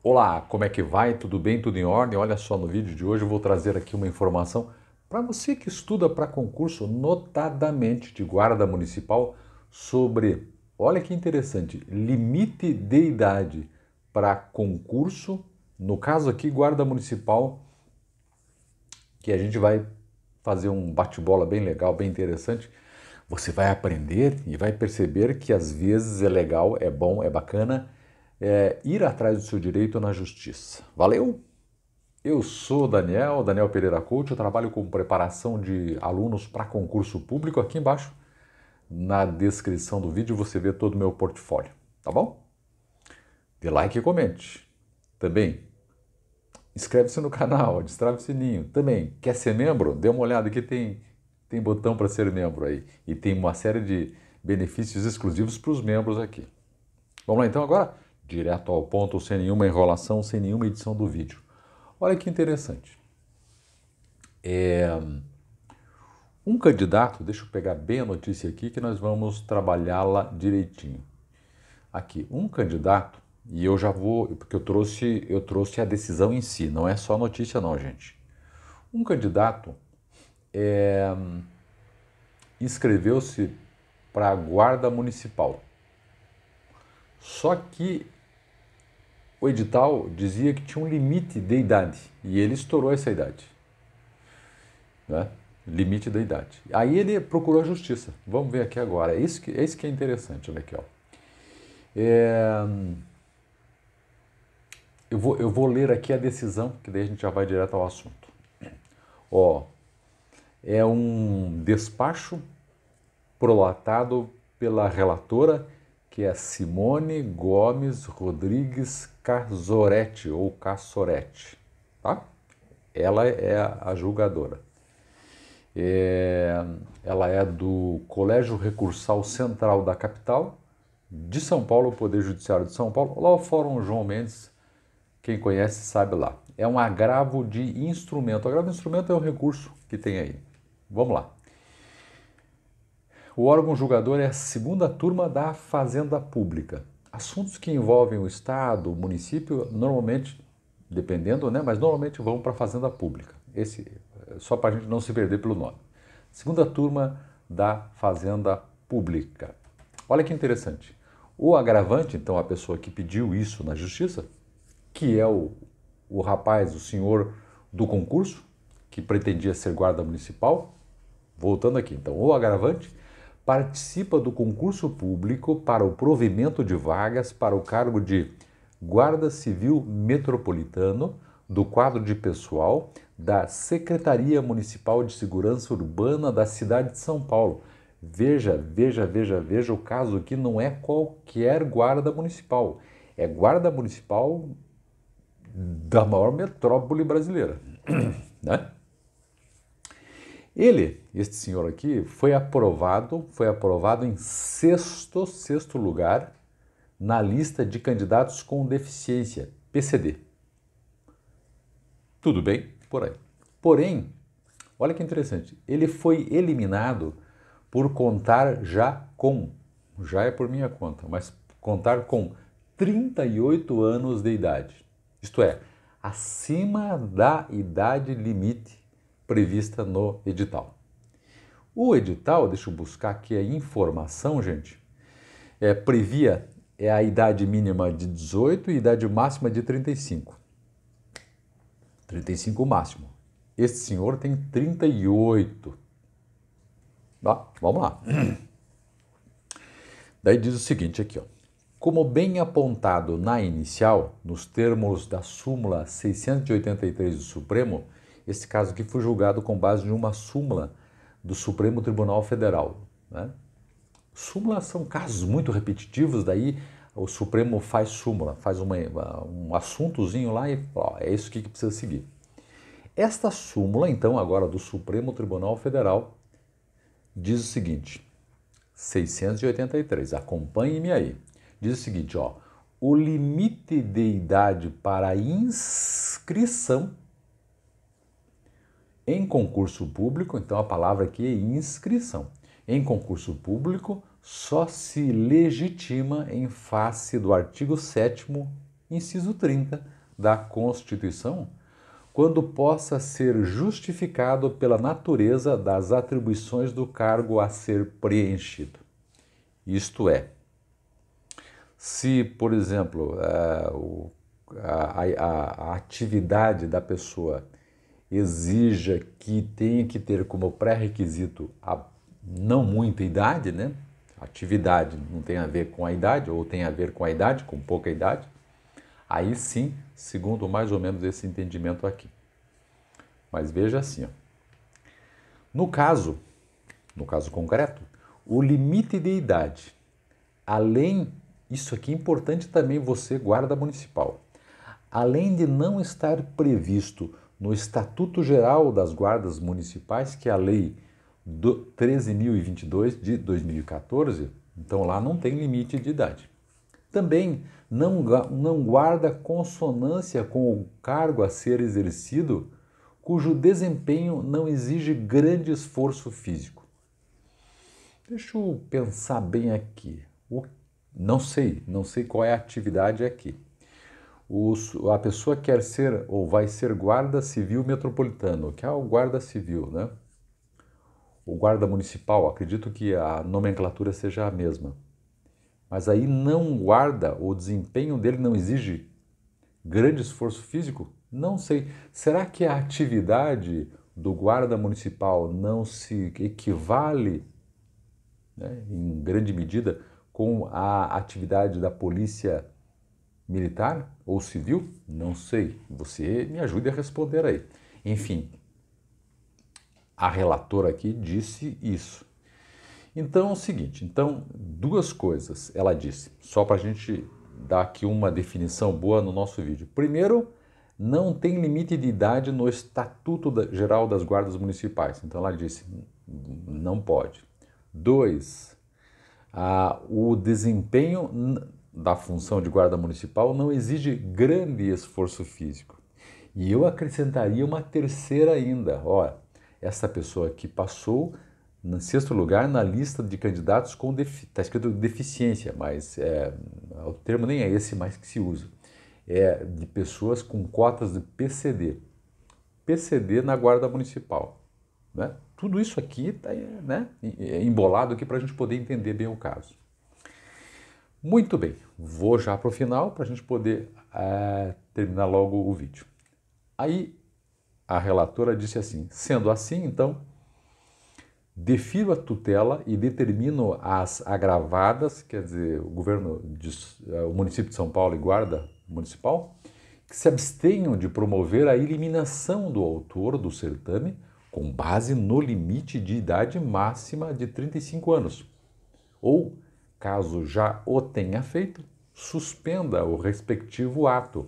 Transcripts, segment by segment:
Olá, como é que vai? Tudo bem? Tudo em ordem? Olha só, no vídeo de hoje eu vou trazer aqui uma informação para você que estuda para concurso, notadamente de guarda municipal, sobre, olha que interessante, limite de idade para concurso, no caso aqui guarda municipal, que a gente vai fazer um bate-bola bem legal, bem interessante. Você vai aprender e vai perceber que às vezes é legal, é bom, é bacana é ir atrás do seu direito na justiça. Valeu? Eu sou Daniel, Daniel Pereira Coach, eu trabalho com preparação de alunos para concurso público. Aqui embaixo, na descrição do vídeo, você vê todo o meu portfólio, tá bom? Dê like e comente. Também, inscreve-se no canal, destrave o sininho. Também, quer ser membro? Dê uma olhada que tem, tem botão para ser membro aí. E tem uma série de benefícios exclusivos para os membros aqui. Vamos lá então agora? direto ao ponto, sem nenhuma enrolação, sem nenhuma edição do vídeo. Olha que interessante. É... Um candidato, deixa eu pegar bem a notícia aqui que nós vamos trabalhá-la direitinho. Aqui, um candidato, e eu já vou, porque eu trouxe, eu trouxe a decisão em si, não é só notícia não, gente. Um candidato é... inscreveu-se para a guarda municipal. Só que o edital dizia que tinha um limite de idade e ele estourou essa idade. Né? Limite da idade. Aí ele procurou a justiça. Vamos ver aqui agora. É isso que é, isso que é interessante. Olha aqui. Ó. É... Eu, vou, eu vou ler aqui a decisão, que daí a gente já vai direto ao assunto. Ó, é um despacho prolatado pela relatora que é Simone Gomes Rodrigues Casoretti ou Cassoretti, tá? Ela é a julgadora. É, ela é do Colégio Recursal Central da capital, de São Paulo, Poder Judiciário de São Paulo, lá o Fórum João Mendes, quem conhece sabe lá. É um agravo de instrumento. O agravo de instrumento é o recurso que tem aí. Vamos lá. O órgão julgador é a segunda turma da Fazenda Pública. Assuntos que envolvem o Estado, o município, normalmente, dependendo, né, mas normalmente vão para a Fazenda Pública. Esse, eh, só para a gente não se perder pelo nome. Segunda turma da Fazenda Pública. Olha que interessante. O agravante, então, a pessoa que pediu isso na justiça, que é o, o rapaz, o senhor do concurso, que pretendia ser guarda municipal, voltando aqui, então, o agravante participa do concurso público para o provimento de vagas para o cargo de Guarda Civil Metropolitano do quadro de pessoal da Secretaria Municipal de Segurança Urbana da cidade de São Paulo. Veja, veja, veja, veja o caso que não é qualquer guarda municipal, é guarda municipal da maior metrópole brasileira, né? Ele, este senhor aqui, foi aprovado, foi aprovado em sexto, sexto lugar na lista de candidatos com deficiência, PCD. Tudo bem, por aí. Porém, olha que interessante, ele foi eliminado por contar já com, já é por minha conta, mas contar com 38 anos de idade. Isto é, acima da idade limite prevista no edital. O edital, deixa eu buscar aqui a informação, gente, é, previa é a idade mínima de 18 e idade máxima de 35. 35 o máximo. Este senhor tem 38. Ah, vamos lá. Daí diz o seguinte aqui, ó. Como bem apontado na inicial, nos termos da súmula 683 do Supremo, esse caso aqui foi julgado com base em uma súmula do Supremo Tribunal Federal. Né? Súmulas são casos muito repetitivos, daí o Supremo faz súmula, faz uma, um assuntozinho lá e ó, é isso que precisa seguir. Esta súmula, então, agora do Supremo Tribunal Federal, diz o seguinte: 683, acompanhe-me aí. Diz o seguinte, ó, o limite de idade para inscrição em concurso público, então a palavra aqui é inscrição. Em concurso público, só se legitima em face do artigo 7, inciso 30 da Constituição, quando possa ser justificado pela natureza das atribuições do cargo a ser preenchido. Isto é, se, por exemplo, a, eh, a, a, a atividade da pessoa exija que tenha que ter como pré-requisito a não muita idade, né? Atividade não tem a ver com a idade, ou tem a ver com a idade, com pouca idade. Aí sim, segundo mais ou menos esse entendimento aqui. Mas veja assim, ó. No caso, no caso concreto, o limite de idade, além, isso aqui é importante também você, guarda municipal, além de não estar previsto no Estatuto Geral das Guardas Municipais, que é a Lei 13.022 de 2014, então lá não tem limite de idade. Também não, não guarda consonância com o cargo a ser exercido, cujo desempenho não exige grande esforço físico. Deixa eu pensar bem aqui. Não sei, não sei qual é a atividade aqui a pessoa quer ser ou vai ser guarda civil metropolitano, que é o guarda civil, né? O guarda municipal, acredito que a nomenclatura seja a mesma. Mas aí não guarda, o desempenho dele não exige grande esforço físico? Não sei. Será que a atividade do guarda municipal não se equivale, né, em grande medida, com a atividade da polícia municipal? militar ou civil? Não sei. Você me ajude a responder aí. Enfim, a relatora aqui disse isso. Então é o seguinte, então duas coisas ela disse, só para a gente dar aqui uma definição boa no nosso vídeo. Primeiro, não tem limite de idade no Estatuto Geral das Guardas Municipais. Então ela disse, não pode. Dois, ah, o desempenho da função de guarda municipal não exige grande esforço físico. E eu acrescentaria uma terceira ainda. Ó, essa pessoa que passou em sexto lugar na lista de candidatos com está escrito deficiência, mas é, o termo nem é esse mais que se usa. É de pessoas com cotas de PCD. PCD na guarda municipal. Né? Tudo isso aqui está né, é embolado aqui para a gente poder entender bem o caso. Muito bem, vou já para o final para a gente poder é, terminar logo o vídeo. Aí a relatora disse assim: sendo assim, então, defiro a tutela e determino as agravadas, quer dizer, o governo, de, eh, o município de São Paulo e guarda municipal, que se abstenham de promover a eliminação do autor do certame com base no limite de idade máxima de 35 anos, ou Caso já o tenha feito, suspenda o respectivo ato,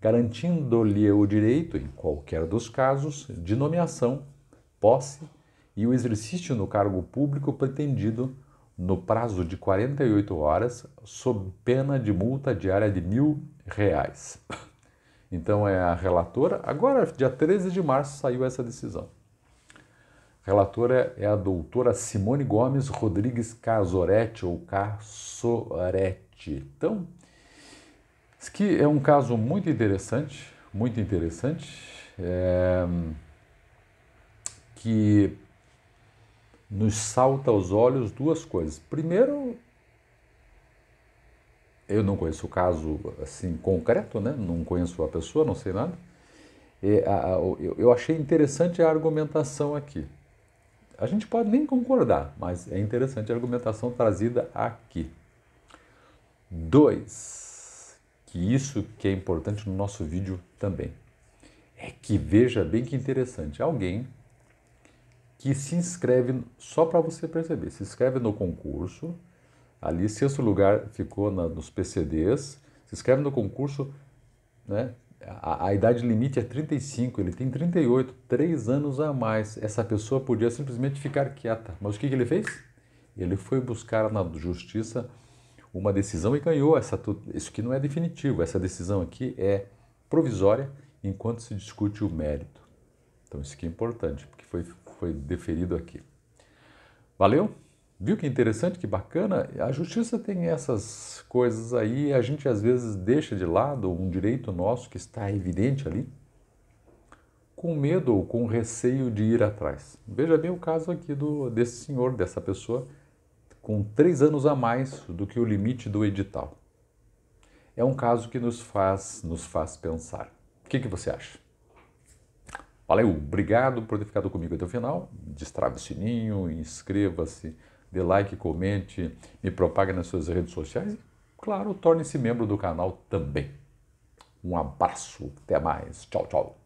garantindo-lhe o direito, em qualquer dos casos, de nomeação, posse e o exercício no cargo público pretendido no prazo de 48 horas, sob pena de multa diária de mil reais. Então é a relatora. Agora, dia 13 de março, saiu essa decisão. Relatora é a doutora Simone Gomes Rodrigues Casoretti ou Cassoretti. Então, isso aqui é um caso muito interessante, muito interessante, é, que nos salta aos olhos duas coisas. Primeiro, eu não conheço o caso assim concreto, né? não conheço a pessoa, não sei nada. a, a, eu, eu achei interessante a argumentação aqui. A gente pode nem concordar, mas é interessante a argumentação trazida aqui. Dois, que isso que é importante no nosso vídeo também, é que veja bem que interessante, alguém que se inscreve, só para você perceber, se inscreve no concurso, ali sexto lugar ficou na, nos PCDs, se inscreve no concurso, né, a, a, idade limite é 35, ele tem 38, três anos a mais. Essa pessoa podia simplesmente ficar quieta. Mas o que, que ele fez? Ele foi buscar na justiça uma decisão e ganhou. Essa, isso que não é definitivo, essa decisão aqui é provisória enquanto se discute o mérito. Então, isso que é importante, porque foi, foi deferido aqui. Valeu? Viu que interessante, que bacana? A justiça tem essas coisas aí, a gente às vezes deixa de lado um direito nosso que está evidente ali, com medo ou com receio de ir atrás. Veja bem o caso aqui do, desse senhor, dessa pessoa, com três anos a mais do que o limite do edital. É um caso que nos faz, nos faz pensar. O que, que você acha? Valeu, obrigado por ter ficado comigo até o final. Destrave o sininho, inscreva-se dê like, comente, me propague nas suas redes sociais e, claro, torne-se membro do canal também. Um abraço, até mais. Tchau, tchau.